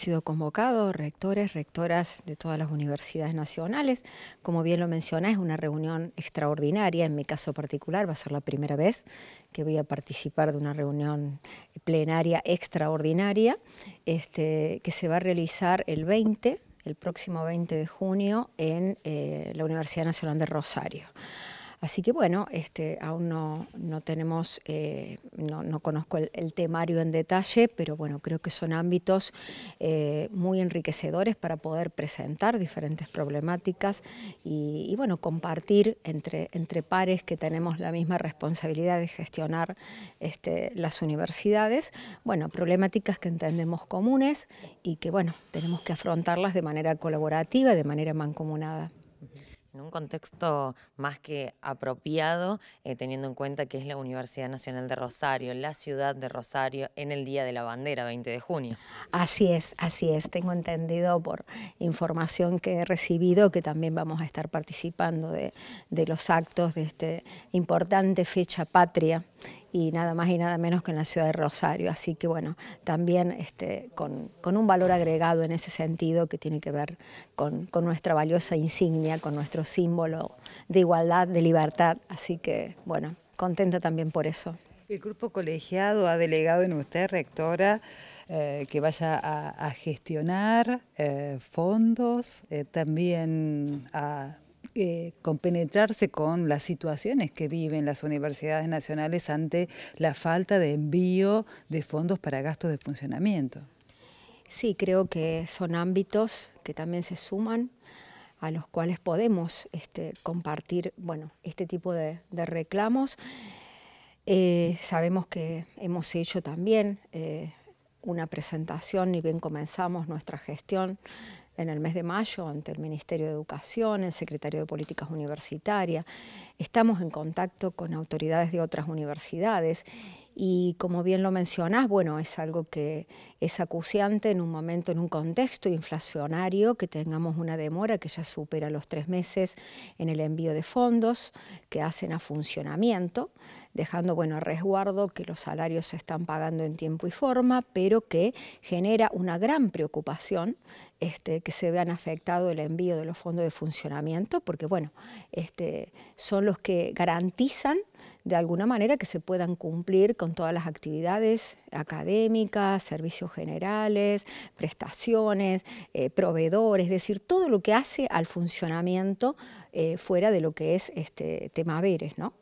sido convocados rectores, rectoras de todas las universidades nacionales. Como bien lo menciona, es una reunión extraordinaria. En mi caso particular va a ser la primera vez que voy a participar de una reunión plenaria extraordinaria este, que se va a realizar el 20, el próximo 20 de junio en eh, la Universidad Nacional de Rosario. Así que bueno, este, aún no, no tenemos, eh, no, conozco el, temario en detalle, pero bueno, creo que son ámbitos eh, muy enriquecedores para poder presentar diferentes problemáticas y, bueno, compartir entre, pares que tenemos la misma responsabilidad de gestionar este, las universidades, bueno, problemáticas que entendemos comunes y que bueno, tenemos que afrontarlas de manera colaborativa, de manera mancomunada. En un contexto más que apropiado, eh, teniendo en cuenta que es la Universidad Nacional de Rosario, la ciudad de Rosario, en el Día de la Bandera, 20 de junio. Así es, así es. Tengo entendido por información que he recibido que también vamos a estar participando de los actos de esta importante fecha patria y nada más y nada menos que en la ciudad de Rosario. Así que bueno, también este, con, un valor agregado en ese sentido que tiene que ver con, nuestra valiosa insignia, con nuestro símbolo de igualdad, de libertad. Así que bueno, contenta también por eso. El grupo colegiado ha delegado en usted, rectora, eh, que vaya a, gestionar eh, fondos, eh, también a eh, compenetrarse con las situaciones que viven las universidades nacionales ante la falta de envío de fondos para gastos de funcionamiento. Sí, creo que son ámbitos que también se suman a los cuales podemos este, compartir bueno, este tipo de, reclamos. Eh, sabemos que hemos hecho también eh, una presentación, y bien comenzamos nuestra gestión en el mes de mayo ante el Ministerio de Educación, el Secretario de Políticas Universitarias. Estamos en contacto con autoridades de otras universidades y como bien lo mencionas, bueno, es algo que es acuciante en un momento, en un contexto inflacionario, que tengamos una demora que ya supera los tres meses en el envío de fondos que hacen a funcionamiento, dejando, bueno, resguardo que los salarios se están pagando en tiempo y forma, pero que genera una gran preocupación este, que se vean afectado el envío de los fondos de funcionamiento, porque, bueno, este, son los que garantizan de alguna manera que se puedan cumplir con todas las actividades académicas, servicios generales, prestaciones, eh, proveedores, es decir, todo lo que hace al funcionamiento eh, fuera de lo que es este tema Veres, ¿no?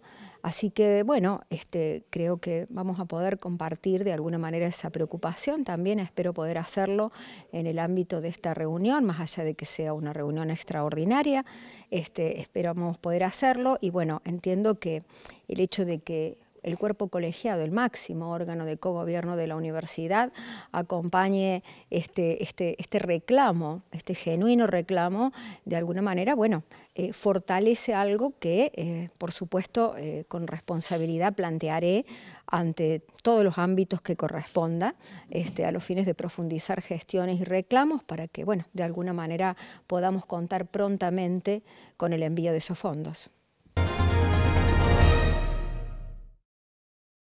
Así que, bueno, este, creo que vamos a poder compartir de alguna manera esa preocupación también. Espero poder hacerlo en el ámbito de esta reunión, más allá de que sea una reunión extraordinaria. Este, esperamos poder hacerlo y, bueno, entiendo que el hecho de que el cuerpo colegiado, el máximo órgano de cogobierno de la universidad, acompañe este, este, este reclamo, este genuino reclamo, de alguna manera, bueno, eh, fortalece algo que, eh, por supuesto, eh, con responsabilidad plantearé ante todos los ámbitos que corresponda, este, a los fines de profundizar gestiones y reclamos para que, bueno, de alguna manera podamos contar prontamente con el envío de esos fondos.